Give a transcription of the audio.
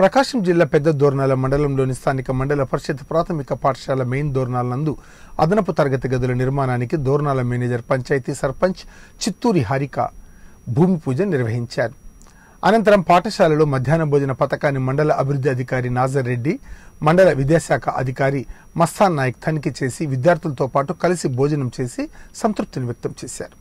ప్రకాశం జిల్లా పెద్ద దోరణాల మండలంలోని స్థానిక మండల పరిషత్ ప్రాథమిక పాఠశాల మెయిన్ దోరణాల నందు అదనపు తరగతి గదుల నిర్మాణానికి దోరణాల మేనేజర్ పంచాయతీ సర్పంచ్ చిత్తూరి హారిక భూమి పూజ నిర్వహించారు అనంతరం పాఠశాలలో మధ్యాహ్న భోజన పథకాన్ని మండల అభివృద్ధి అధికారి నాజర్ రెడ్డి మండల విద్యాశాఖ అధికారి మస్తాన్ నాయక్ తనిఖీ చేసి విద్యార్థులతో పాటు కలిసి భోజనం చేసి సంతృప్తిని వ్యక్తం చేశారు